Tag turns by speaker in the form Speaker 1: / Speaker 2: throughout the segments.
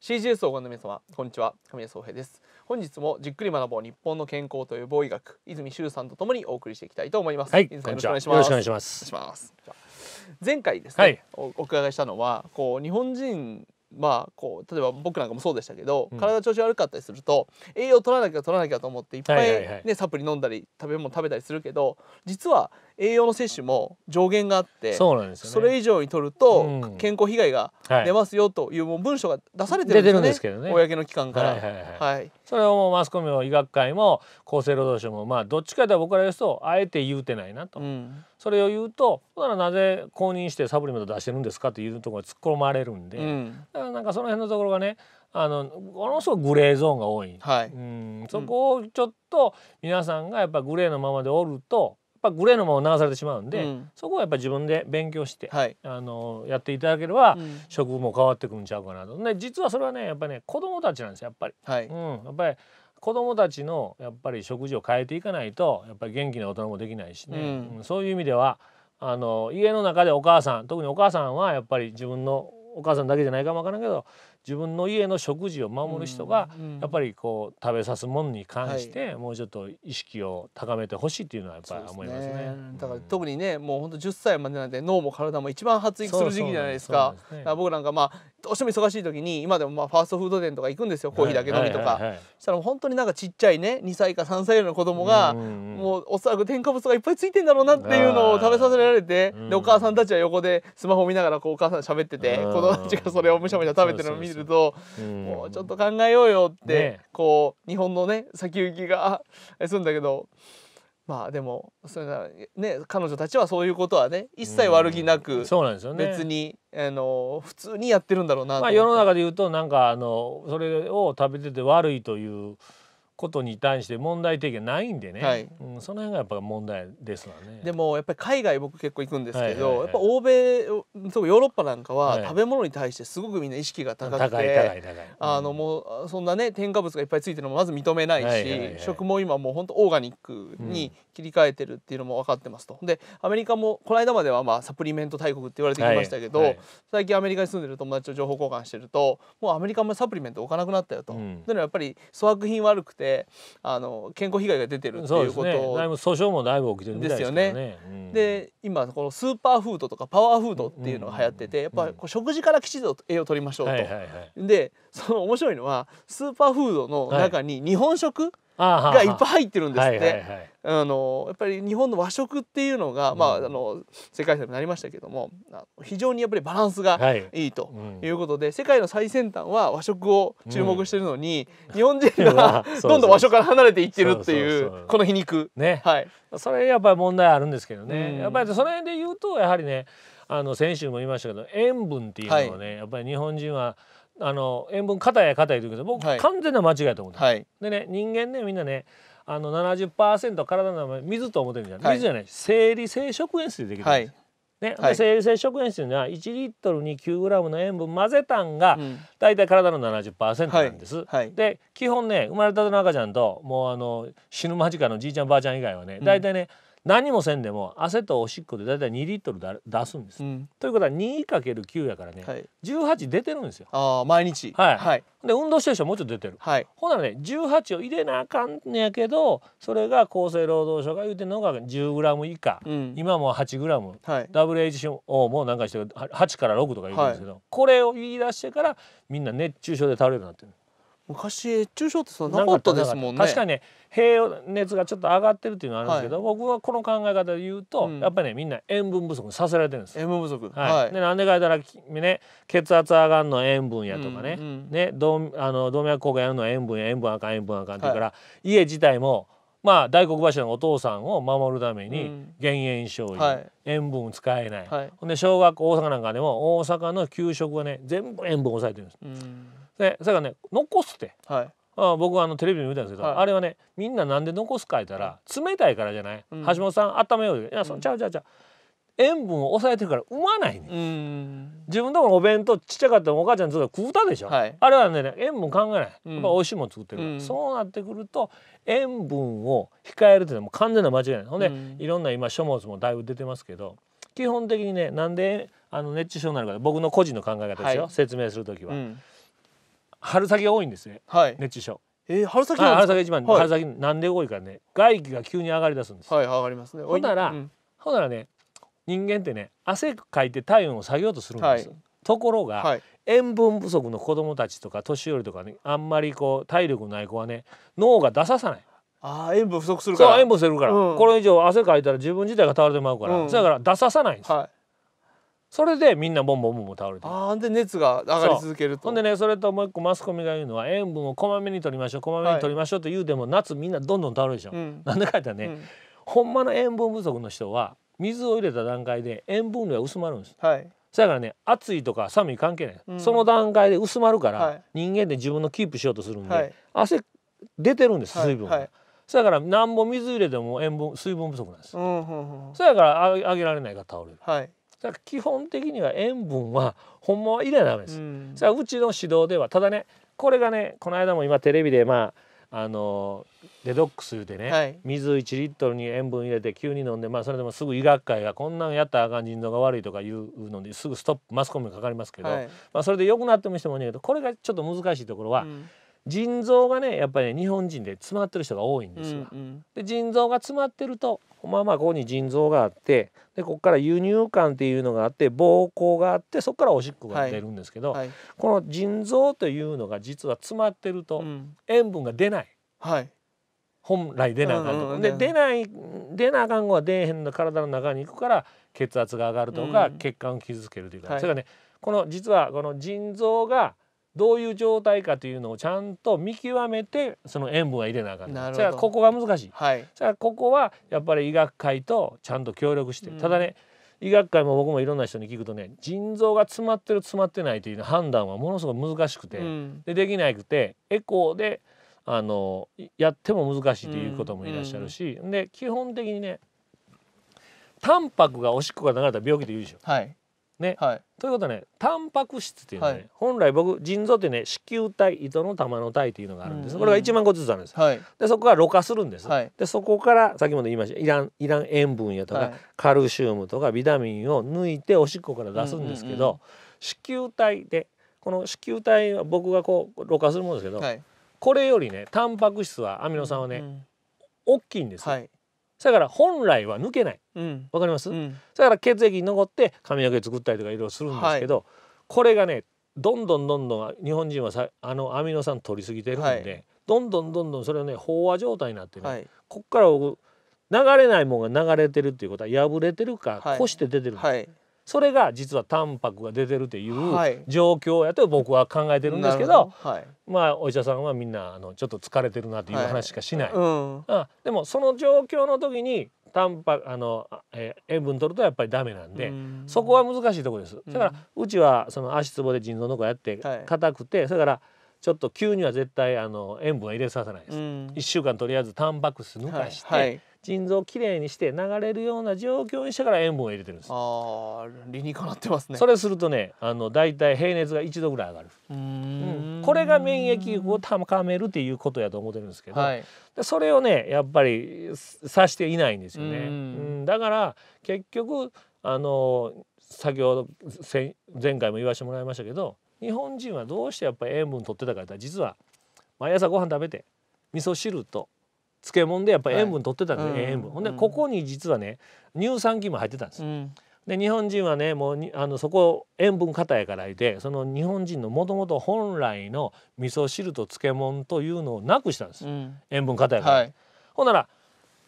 Speaker 1: CGS をご覧の皆様こんにちは神谷宗平です本日もじっくり学ぼう日本の健康という防医学泉修さんとともにお送りしていきたいと思いますはいよろしくお願いしますしします前回ですね、はい、おお伺いしたのはこう日本人まあ、こう例えば僕なんかもそうでしたけど、体調子悪かったりすると栄養取らなきゃ取らなきゃと思っていっぱいね、ね、はいはい、サプリ飲んだり食べ物食べたりするけど実は栄養の摂取も上限があってそうなんですね、それ以上に取ると健康被害が出ますよというもう文書が出されてるんですよね,、すけどね公の
Speaker 2: 機関から。はいはいはいはい、それをもうマスコミも医学会も厚生労働省もまあどっちかというと僕らですとあえて言うてないなと、うん、それを言うとだからなぜ公認してサプリメント出してるんですかというところに突っ込まれるんで、うん、だからなんかその辺のところがねあのものすごくグレーゾーンが多い、はい、うんそこをちょっと皆さんがやっぱグレーのままでおるとぱグレーのまま流されてしまうんで、うん、そこはやっぱ自分で勉強して、はい、あのやっていただければ、うん、食も変わってくるんちゃうかなとで実はそれはねやっぱね子供たちなんですよやっぱり。はい、うん、やっぱり子供もたちのやっぱり食事を変えていかないとやっぱり元気な大人もできないしね、うん、そういう意味ではあの家の中でお母さん特にお母さんはやっぱり自分のお母さんだけじゃないかもわからんけど自分の家の食事を守る人がやっぱりこう食べさすものに関してもうちょっと意識を高めてほしいっていうのはやっぱり思いますね。すね
Speaker 1: だから特にねもうほんと10歳までなんて脳も体も一番発育する時期じゃないですか。す僕なんかまあどうしても忙しい時に今でもまあファーストフード店とか行くんですよコーヒーだけ飲みとか。そしたら本当になんかちっちゃいね2歳か3歳の子供がもうおそらく添加物がいっぱいついてんだろうなっていうのを食べさせられてでお母さんたちは横でスマホ見ながらこうお母さん喋ってて子供たちがそれをむしゃむしゃ食べてるのを見るると、もうちょっと考えようよって、こう日本のね先行きが するんだけどまあでもそれなね彼女たちはそういうことはね一切悪気なく、そうなんですよね別にあの普通にやってるんだろうなまあ世の
Speaker 2: 中で言うとなんかあのそれを食べてて悪いという。ことに対して問題提起ないんでね、はい、うん、その辺がやっぱ問題ですわ
Speaker 1: ねでもやっぱり海外僕結構行くんですけど、はいはいはい、やっぱ欧米ヨーロッパなんかは食べ物に対してすごくみんな意識が高くて、はい、高い高い高い、うん、あのもうそんなね添加物がいっぱいついてるのもまず認めないし、はいはいはい、食も今もう本当オーガニックに切り替えてるっていうのも分かってますと、うん、でアメリカもこの間まではまあサプリメント大国って言われてきましたけど、はいはい、最近アメリカに住んでる友達と情報交換してるともうアメリカもサプリメント置かなくなったよと。うん、でやっぱり粗悪品悪くててあの健康被害が出てるっていうことでね、だいぶ
Speaker 2: 訴訟もだいぶ起きてるみたいですよね。
Speaker 1: で、ねうん、今このスーパーフードとかパワーフードっていうのが流行ってて、やっぱり食事からきちんと栄養を取りましょうと。はいはいはい、でその面白いのはスーパーフードの中に日本食、はいがいっぱい入ってるんですって。あのやっぱり日本の和食っていうのが、まあ、あの世界遺産になりましたけども非常にやっぱりバランスがいいということで、世界の最先端は和食を注目してるのに、日本人が どんどん和食から離れていってるっていうこの皮肉。ねは
Speaker 2: い、それやっぱり問題あるんですけどね、やっぱりその辺で言うとやはりねあの先週も言いましたけど塩分っていうのはね、やっぱり日本人はあの塩分硬い硬いというけど僕、はい完全な間違いと思ってる、はいでね人間ねみんなねあの70%体の水と思ってるじゃん、はい水じゃない生理性食塩水でできるんです、い、ねはい生理性食塩水には1リットルに 9g の塩分混ぜたんが、うん大体体の70%なんです、はいで基本ね生まれたての赤ちゃんともうあの死ぬ間近のじいちゃんばあちゃん以外はね大体ね、何もせんでも汗とおしっこで大体2リットルだ出すんです、うん、ということは 2×9 やからね、はい、18出てるんですよあ毎日はい、はい、で運動してる人もうちょっと出てる、はい、ほなね18を入れなあかんねやけどそれが厚生労働省が言うてるのが 10g 以下、うん、今も 8g、はい、WHO もなんかして8から6とか言うんですけど、はい、これを言い出してからみんな熱中症で倒れるようになってる昔熱中症ってそんなかったですもんね確かにね平熱がちょっと上がってるっていうのはあるんですけど、はい、僕はこの考え方で言うと、うん、やっぱりねみんな塩分不足にさせられてるんです塩分不足はい、はい、でなんでか言ったらね血圧上がるの塩分やとかねうんうん、ね動あの動脈硬化やるのは塩分や塩分あかん塩分あかんって言うから、はい、家自体もまあ大黒柱のお父さんを守るために減塩醤油、うんはい、塩分使えない、はい、ほんで小学校大阪なんかでも大阪の給食はね全部塩分抑えてるんです。うんでそれがね残すって、はい、あ僕はあのテレビで見たんですけど、はい、あれはねみんななんで残すか言ったら冷たいからじゃない、うん、橋本さん温めようよいやそ、うちゃうちゃうちゃう塩分を抑えてるから産まないね、ん、自分とこのお弁当ちっちゃかったお母ちゃんずっと食うたでしょ、はい、あれはね塩分考えないやっぱ美味しいもん作ってるから、うん、そうなってくると塩分を控えるっていうのはもう完全な間違いないほんで、いろんな今書物もだいぶ出てますけど基本的にねなんであの熱中症になるか僕の個人の考え方ですよ、はい、説明する時は。うん春先が多いんですね、はい、熱中症。えー、春先なん春先一番、はい、春先なんで多いかね外気が急に上がり出すんです。はい、上がりますね。ほんなら、うん、ほんならね人間ってね汗かいて体温を下げようとするんです。はい、ところが、はい、塩分不足の子供たちとか年寄りとかねあんまりこう体力ない子はね脳が出ささない。
Speaker 1: ああ塩分不足す
Speaker 2: るから。そう塩分するから、うん、これ以上汗かいたら自分自体が倒れてまうから、うん、だから出ささないんです。はいそれでみんなボンボンボンボン倒れてああで熱が上がり続けるとほんでねそれともう一個マスコミが言うのは塩分をこまめに取りましょうこまめに取りましょうと言うでも、夏みんなどんどん倒れるでしょ、うん、なんでかってね、うん、ほんまの塩分不足の人は水を入れた段階で塩分量が薄まるんです、はい、そやからね暑いとか寒い関係ない、うん、その段階で薄まるから、はい、人間で自分のキープしようとするんで、はい、汗出てるんです水分が。そやからなんぼ水入れても塩分水分不足なんです。うん、んんふふそやからあげられないから倒れる。はい、だから基本的には塩分はほんまは入れなダメです、うん、さあうちの指導ではただねこれがねこの間も今テレビでまああのデトックスでね、はい、水1リットルに塩分入れて急に飲んで、まあ、それでもすぐ医学会がこんなんやったらあかん腎臓が悪いとかいうのですぐストップマスコミがかかりますけど、はい、まあ、それで良くなってもしてもいいんけどこれがちょっと難しいところは、うん腎臓がねやっぱり、ね、日本人で詰まってる人が多いんですよ。うんうん、で腎臓が詰まってるとまあまあここに腎臓があってでここから輸入管っていうのがあって膀胱があってそこからおしっこが出るんですけど、はいはい、この腎臓というのが実は詰まってると塩分が出ない。うん、はい本来出なあかんと、うんうん、で出ない出なあかんのは出えへんの体の中に行くから血圧が上がるとか、血管を傷つけるというか、それがねこの実はこの腎臓がどういう状態かというのをちゃんと見極めてその塩分は入れなあかんなるほどここが難しい、はい、じゃここはやっぱり医学会とちゃんと協力して、うん、ただね医学界も僕もいろんな人に聞くとね腎臓が詰まってる詰まってないという判断はものすごく難しくて、うん、でできなくてエコーであのやっても難しいということもいらっしゃるし、うん、で基本的にねタンパクがおしっこが流れたら病気で言うでしょ。
Speaker 1: はいね、はい、
Speaker 2: ということはねタンパク質っていうのはね、はい、本来僕腎臓ってね糸球体糸の玉の体っていうのがあるんです、うん、これが1万個ずつあるんです、はい、でそこからろ過するんです、でそこから先ほど言いましたいらんいらん塩分やとか、カルシウムとかビタミンを抜いておしっこから出すんですけど、子宮体でこの子宮体は僕がこうろ過するものですけど、これよりねタンパク質はアミノ酸はね、うん大きいんですよ、だから本来は抜けない、うん、かります、うん、だから血液に残って髪の毛作ったりとかいろいろするんですけど、はい、これがねどんどんどんどん日本人はさあのアミノ酸取りすぎてるんで、はい、どんどんどんどんそれはね飽和状態になってね、はい、こっから流れないもんが流れてるっていうことは破れてるか、こして出てるんです、それが実はタンパクが出てるという状況やと僕は考えてるんですけど、はい、まあお医者さんはみんなあのちょっと疲れてるなという話しかしない、はいうん、あでもその状況の時にタンパあの、えー、塩分取るとやっぱりダメなんで、ん、そこは難しいところですだからうちはその足つぼで腎臓の子やって硬くて、はい、それからちょっと急には絶対あの塩分は入れさせないです、う1週間とりあえずタンパク質抜かして、はい腎臓をきれいにして流れるような状況にしてから塩分を入れてるんですああ理にかなってますねそれするとねあのだいたい平熱が1度ぐらい上がるうん、これが免疫を高めるっていうことやと思ってるんですけど、はい、でそれをねやっぱりさしていないんですよねうんだから結局あの先ほど前回も言わせてもらいましたけど日本人はどうしてやっぱり塩分取ってたかって実は毎朝ご飯食べて味噌汁と漬物でやっぱり塩分取ってたんで、はい、塩分、うん、ほんここに実はね乳酸菌も入ってたんです、うん、で日本人はねもうあのそこ塩分硬多やからいてその日本人のもともと本来の味噌汁と漬物というのをなくしたんです、うん、塩分硬多やから、はい、ほんなら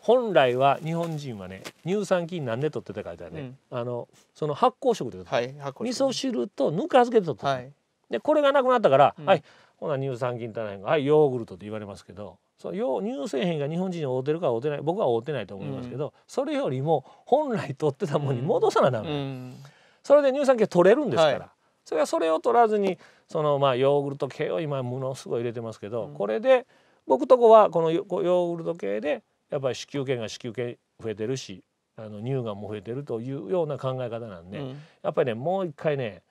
Speaker 2: 本来は日本人はね乳酸菌なんで取ってたかってね、うん、あのその発酵食で取って、はい、味噌汁とぬか漬けで取ってはい、でこれがなくなったから、はいほな乳酸菌足らへんはいヨーグルトって言われますけどそう乳製品が日本人に合うてるか合うてない僕は合うてないと思いますけど、うん、それよりも本来取ってたものに戻さなダメ、うん、それで乳酸菌取れるんですから、はい、それはそれを取らずにそのまあヨーグルト系を今ものすごい入れてますけど、うん、これで僕とこはこのヨーグルト系でやっぱり子宮腱が子宮腱増えてるしあの乳がんも増えてるというような考え方なんで、やっぱりねもう一回ね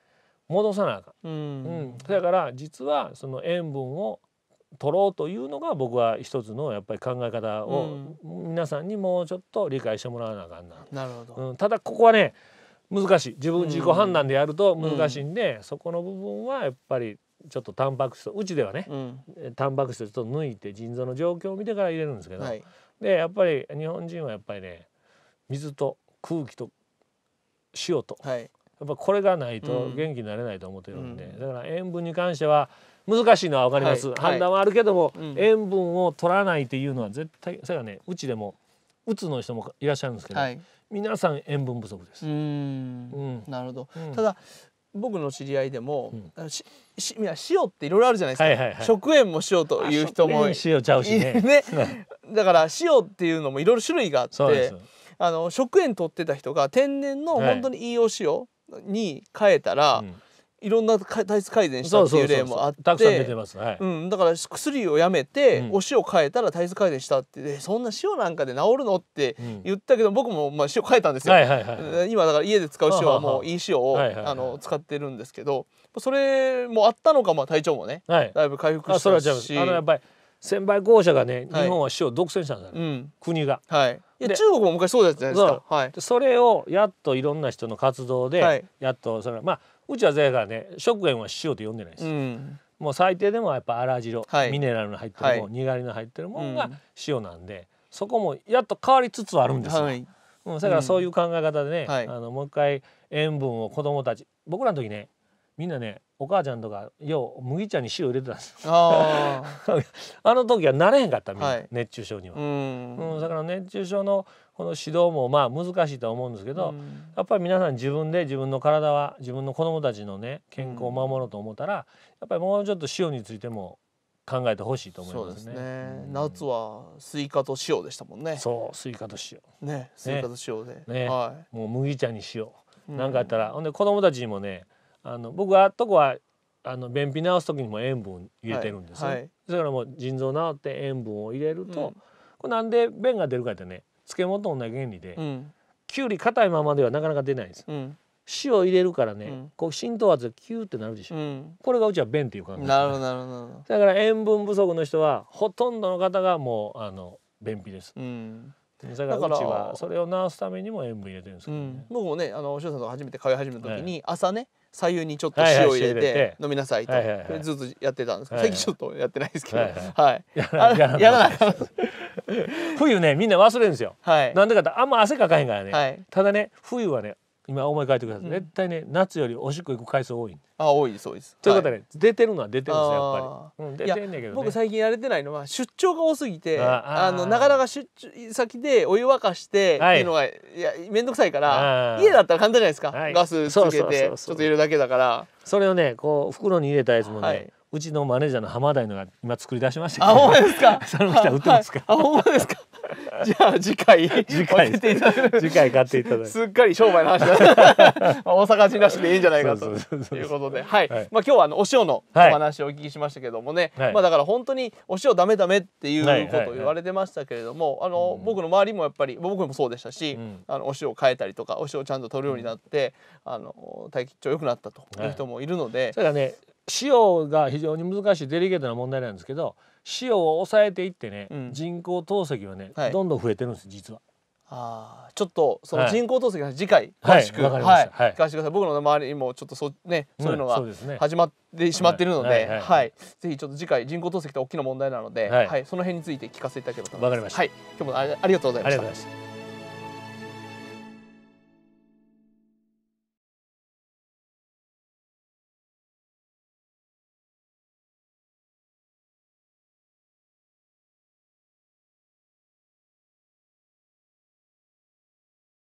Speaker 2: 戻さなあかん。うん、だから実はその塩分を取ろうというのが僕は一つのやっぱり考え方を皆さんにもうちょっと理解してもらわなあかんな。なるほど、うん、ただここはね難しい自分自己判断でやると難しいんで、うん、そこの部分はやっぱりちょっとタンパク質うちではね、うん、タンパク質をちょっと抜いて腎臓の状況を見てから入れるんですけど、はい、でやっぱり日本人はやっぱりね水と空気と塩と、はい、やっぱこれがないと元気になれないと思ってるんで、うん、だから塩分に関しては難しいのは分かります、はい、判断はあるけども、はい、塩分を取らないっていうのは絶対それはねうちでもうつの人もいらっしゃるんですけど、はい、
Speaker 1: 皆さん塩分不足ですうんなるほど、うん、ただ僕の知り合いでも、うん、ししいや塩っていろいろあるじゃないですか、はいはいはい、食塩も塩という人も塩ちゃうしねね、だから塩っていうのもいろいろ種類があってあの食塩取ってた人が天然の本当にいいお塩に変えたら、はいいろんな体質改善したっていう例もあってたくさん出てます、はい、うん、だから薬をやめて、お塩変えたら体質改善したって、そんな塩なんかで治るのって言ったけど、僕もまあ塩変えたんですよ、はいはいはい、今だから家で使う塩はもういい塩を、あの使ってるんですけどそれもあったのか、まあ、体調もね、はい、だいぶ回復したしああのやっぱ
Speaker 2: り先輩後者がね、はい、日本は塩独占したんだよ、うん、国が。はい、いや中国も昔そうっじゃないですか。はい、それをやっといろんな人の活動で、やっとそれまあうちは前回ね食塩は塩と呼んでないです、うん、もう最低でもやっぱ粗白、はい、ミネラルの入ってるもん、はい、にがりの入ってるもんが塩なんで、そこもやっと変わりつつあるんですよ、はい、うん、だからそういう考え方でね、あのもう一回塩分を子供たち僕らの時ねみんなねお母ちゃんとかよう麦茶に塩入れてたんですあ あの時はなれへんかったみんな、はい、熱中症には、うんだから熱中症のこの指導もまあ難しいと思うんですけど、うん、やっぱり皆さん自分で自分の体は自分の子供たちのね健康を守ろうと思ったら、やっぱりもうちょっと塩についても考えてほしいと思いますね、ね、夏はスイカと塩でしたもんねそうスイカと塩ねスイカと塩で、ね、はい、もう麦茶に塩、うなんかあったらほんで子供たちにもねあの僕はとこはあの便秘治す時にも塩分入れてるんですね、はいはい、それからもう腎臓治って塩分を入れると、うん、これなんで便が出るかってね漬物と同じ原理で、うん、きゅうり硬いままではなかなか出ないんです、うん、塩入れるからね、うん、こう浸透圧がキューってなるでしょ、うん、これがうちは便っていう感じ、ね、なるほどなるほどだから塩分不足の人はほとんどの方がもうあの便秘です、うんだからうちは
Speaker 1: それを治すためにも塩分入れてるんですけど、ねうん、僕もねあのお師匠さんと初めて通い始めた時に、朝ね左右にちょっと塩入れて飲みなさいと、はずっとやってたんですけど、最近ちょっとやってないですけどはい、はい、はい、やらない 冬ねみんな忘れるんですよ、はい、なんで
Speaker 2: かってあんま汗かかへんからね、はい、ただね冬はね今思い返ってください、うん、絶対ね夏よりおしっこ行く回数多いあ多いですですということで、ねはい、出てるのは出てるんですよやっぱり、うん、出てんねんけど、ね、僕
Speaker 1: 最近やれてないのは出張が多すぎてあのなかなか出張先でお湯沸かしてっていうのが、はい、や面倒くさいから家だったら簡単じゃないですか、はい、ガスつけてちょっと入れるだけだから
Speaker 2: それをねこう袋に入れたやつもね、はいうちのマネージャーの浜田のが今作り
Speaker 1: 出しましたあ、ほんまですか。その人売ってますか。あ、ほんですか。じゃあ次回次回次回買っていただいすっかり商売の話だ。大阪人らしくていいんじゃないかということで、はい。まあ今日はあのお塩のお話をお聞きしましたけどもね、まあだから本当にお塩ダメダメっていうことを言われてましたけれども、あの僕の周りもやっぱり僕もそうでしたし、あのお塩を変えたりとかお塩をちゃんと取るようになって、あの体調良くなったという人もいるので、それが
Speaker 2: ね、塩が非常に難しいデリケートな問題なんですけど塩を抑えていってね、うん、人工透析はね、はい、どんどん増えてるんです実は。
Speaker 1: あちょっとその人工透析は次回詳しく、はいはい、聞かせてください僕の周りにもちょっとそ,、ね、そういうのが始まってしまっているので、はいはいぜひちょっと次回人工透析って大きな問題なので、はいその辺について聞かせていただければと思います。わかりました、はい、今日もありがとうございました